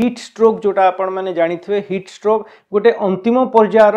heat stroke যেটা আপনার জাঁথিবে heat stroke গোটে অন্তিম পর্যায়ের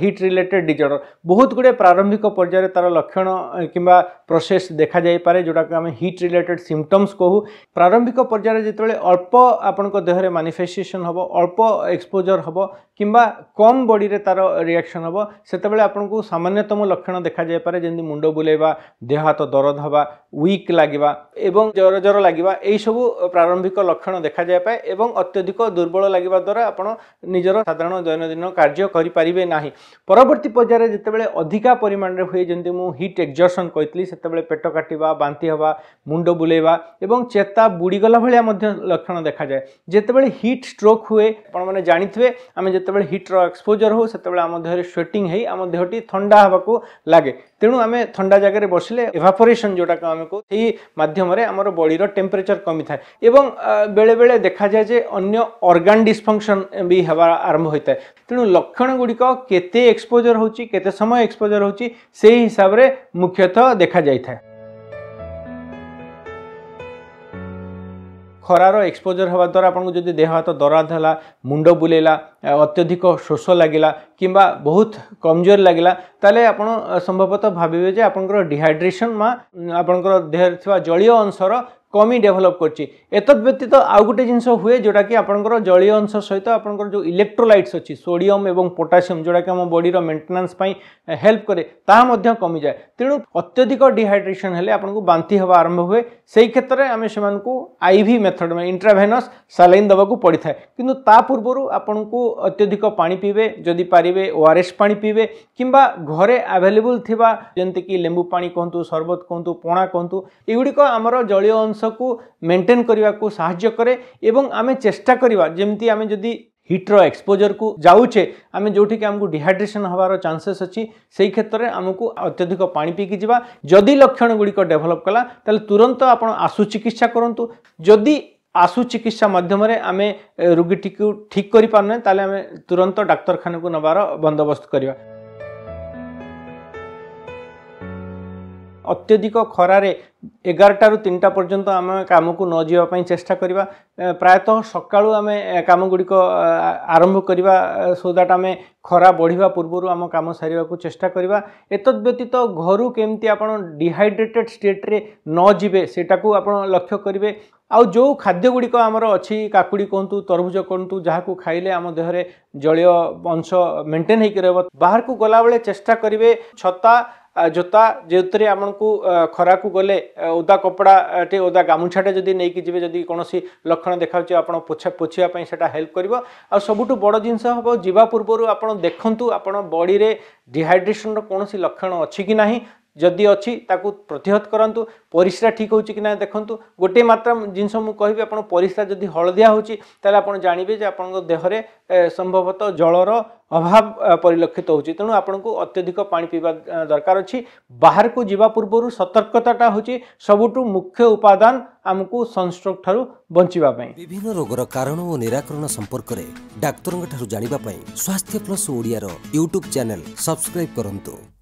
হিট রিলেটেড ডিজর্ডর বহুত গুড়ে প্রারম্ভিক পর্যায়ে তার লক্ষণ কিংবা প্রসেস দেখা যাইপরে যেটা আমি হিট রিলেটেড সিমটমস কহু প্রারম্ভিক পর্যায়ে যেতবে অল্প আপনার দেহরে মানিফেস্টেসন হব অল্প এক্সপোজর হব কিংবা কম বডিরে তার রিয়াকশন হব সেতবে আপনার সামান্যতম লক্ষণ দেখা যাইপরে যেমন মুন্ড বুলাইবা দেহ হাত দরদ হওয়া উইক লাগবা এবং জ্বর জ্বর লাগবা এইসব প্রারম্ভিক লক্ষণ দেখা যাইপে এবং অত্যন্ত ଅତ୍ୟଧିକ ଦୁର୍ବଳ ଲାଗିବା ଦ୍ୱାରା ଆପଣ ନିଜର ସାଧାରଣ ଦୈନନ୍ଦିନ କାର୍ଯ୍ୟ କରିପାରିବେ ନାହିଁ ପରବର୍ତ୍ତୀ ପର୍ଯ୍ୟାୟରେ ଯେତେବେଳେ ଅଧିକା ପରିମାଣରେ ହୁଏ ଯେମିତି ମୁଁ ହିଟ୍ ଏକ୍ଜର୍ସନ୍ କହିଥିଲି ସେତେବେଳେ ପେଟ କାଟିବା ବାନ୍ତି ହେବା ମୁଣ୍ଡ ବୁଲେଇବା ଏବଂ ଚେତା ବୁଡ଼ିଗଲା ଭଳିଆ ମଧ୍ୟ ଲକ୍ଷଣ ଦେଖାଯାଏ ଯେତେବେଳେ ହିଟ୍ ଷ୍ଟ୍ରୋକ୍ ହୁଏ ଆପଣମାନେ ଜାଣିଥିବେ ଆମେ ଯେତେବେଳେ ହିଟ୍ର ଏକ୍ସପୋଜର୍ ହେଉ ସେତେବେଳେ ଆମ ଦେହରେ ସ୍ୱେଟିଂ ହେଇ ଆମ ଦେହଟି ଥଣ୍ଡା ହେବାକୁ ଲାଗେ ତେଣୁ ଆମେ ଥଣ୍ଡା ଜାଗାରେ ବସିଲେ ଏଭାପୋରେସନ୍ ଯେଉଁଟାକୁ ଆମେ କହୁ ସେଇ ମାଧ୍ୟମରେ ଆମର ବଡ଼ିର ଟେମ୍ପରେଚର୍ କମିଥାଏ ଏବଂ ବେଳେବେଳେ ଦେଖାଯାଏ ଯେ ଅନ୍ୟ अन्य अर्गान डिसफंक्शन भी हेबा आरंभ होता है तेणु लक्षण गुड़िक केते एक्सपोजर होते समय एक्सपोजर होती से हिसाब से मुख्यतः देखा जाए খরার এক্সপোজর হওয়া দ্বারা আপনার যদি দেহ হাত দরাদ হলা মুন্ড বুলেলা অত্যধিক শোষ লাগিলা কিংবা বহুত কমজোর লাগিলা তাহলে আপনার সম্ভবত ভাবিবে যে আপনার ডিহাইড্রেসন বা আপনার দেহের থাকা জলীয় অংশর কমি ডেভেলপ করছি এতদ ব্যতীত আউ গোটে জিনিস হুয়ে যেটা কি আপনার জলীয় অংশ সহিত আপনার যে ইলেকট্রোলাইটস অছি সোডিয়াম এবং পোটাসিয়াম যেটা কি আমার বডির মেন্টেনান্স পাই হেল্প করে তাহা মধ্য কমি যায় তেণু অত্যধিক ডিহাইড্রেসন হলে আপনার বান্তি হওয়া আরম্ভ হুয়ে সেই ক্ষেত্রে আমি সে আইভি মেথড ইন্ট্রাভেনস সালাইন দেওয়া পড়ি থাকে কিন্তু তা পূর্বর আপনার অত্যধিক পা পিবে যদি পারিবে ওআরএস পা পিবে কিংবা ঘরে আভেলেবল থাকা যেমন কি লেম্বু পা কুহতু সরবত কুহতু পণা কুহতু এগুড়ি আমার জলীয় অংশ ଅଂଶକୁ ମେଣ୍ଟେନ୍ କରିବାକୁ ସାହାଯ୍ୟ କରେ ଏବଂ ଆମେ ଚେଷ୍ଟା କରିବା ଯେମିତି ଆମେ ଯଦି হিটর এক্সপোজরকু যাওছে আমি যেটিকি আমি ডিহাইড্রেসন হওয়ার চান্সেস অছি সেই ক্ষেত্রে আমি অত্যধিক পা পিকি যা যদি লক্ষণগুড়ি ডেভেলপ কলা তাহলে তুরন্ত আপনার আশু চিকিৎসা করতু যদি আশু চিকিৎসা মাধ্যমে আমি রোগীটি ঠিক করে পারে তাহলে আমি তুরন্ত ডাক্তারখানা নেবার বন্দোবস্ত করা ଅତ୍ୟଧିକ ଖରାରେ ଏଗାରଟାରୁ ତିନିଟା ପର୍ଯ୍ୟନ୍ତ ଆମେ କାମକୁ ନ ଯିବା ପାଇଁ ଚେଷ୍ଟା କରିବା ପ୍ରାୟତଃ ସକାଳୁ ଆମେ କାମଗୁଡ଼ିକ ଆରମ୍ଭ କରିବା ସୋ ଦ୍ୟାଟ୍ ଆମେ ଖରା ବଢ଼ିବା ପୂର୍ବରୁ ଆମ କାମ ସାରିବାକୁ ଚେଷ୍ଟା କରିବା ଏତଦ୍ ବ୍ୟତୀତ ଘରୁ କେମିତି ଆପଣ ଡିହାଇଡ୍ରେଟେଡ଼୍ ଷ୍ଟେଟ୍ରେ ନ ଯିବେ ସେଇଟାକୁ ଆପଣ ଲକ୍ଷ୍ୟ କରିବେ ଆଉ ଯେଉଁ ଖାଦ୍ୟଗୁଡ଼ିକ ଆମର ଅଛି କାକୁଡ଼ି କୁହନ୍ତୁ ତରଭୁଜ କୁହନ୍ତୁ ଯାହାକୁ ଖାଇଲେ ଆମ ଦେହରେ ଜଳୀୟ ଅଂଶ ମେଣ୍ଟେନ୍ ହେଇକି ରହିବ ବାହାରକୁ ଗଲାବେଳେ ଚେଷ୍ଟା କରିବେ ଛତା জোতা যেউথে আমার খরাকু গলে ওদা কপড়াটে ওদা গামুছাটে যদি নেই যাবে যদি কোণী লক্ষণ দেখাচ্ছে আপনার পোছা পোছিয়া সেটা হেল্প করব আবুঠু বড় জিনিস হব যা পূর্ব আপনার দেখুন আপনার বডিরে ডিহাইড্রেসনর কোণী লক্ষণ অছি কি না ଯଦି ଅଛି ତାକୁ ପ୍ରତିହତ କରନ୍ତୁ ପରିସ୍ରା ଠିକ୍ ହେଉଛି କି ନା ଦେଖନ୍ତୁ ଗୋଟିଏ ମାତ୍ରା ଜିନିଷ ମୁଁ କହିବି ଆପଣ ପରିସ୍ରା ଯଦି ହଳଦିଆ ହେଉଛି ତାହେଲେ ଆପଣ ଜାଣିବେ ଯେ ଆପଣଙ୍କ ଦେହରେ ସମ୍ଭବତଃ ଜଳର ଅଭାବ ପରିଲକ୍ଷିତ ହେଉଛି ତେଣୁ ଆପଣଙ୍କୁ ଅତ୍ୟଧିକ ପାଣି ପିଇବା ଦରକାର ଅଛି ବାହାରକୁ ଯିବା ପୂର୍ବରୁ ସତର୍କତାଟା ହେଉଛି ସବୁଠୁ ମୁଖ୍ୟ ଉପାଦାନ ଆମକୁ ସନ୍ଷ୍ଟ୍ରୋକ୍ ଠାରୁ ବଞ୍ଚିବା ପାଇଁ ବିଭିନ୍ନ ରୋଗର କାରଣ ଓ ନିରାକରଣ ସମ୍ପର୍କରେ ଡାକ୍ତରଙ୍କ ଠାରୁ ଜାଣିବା ପାଇଁ ସ୍ୱାସ୍ଥ୍ୟ ପ୍ଲସ୍ ଓଡ଼ିଆର ୟୁଟ୍ୟୁବ୍ ଚ୍ୟାନେଲ୍ ସବସ୍କ୍ରାଇବ୍ କରନ୍ତୁ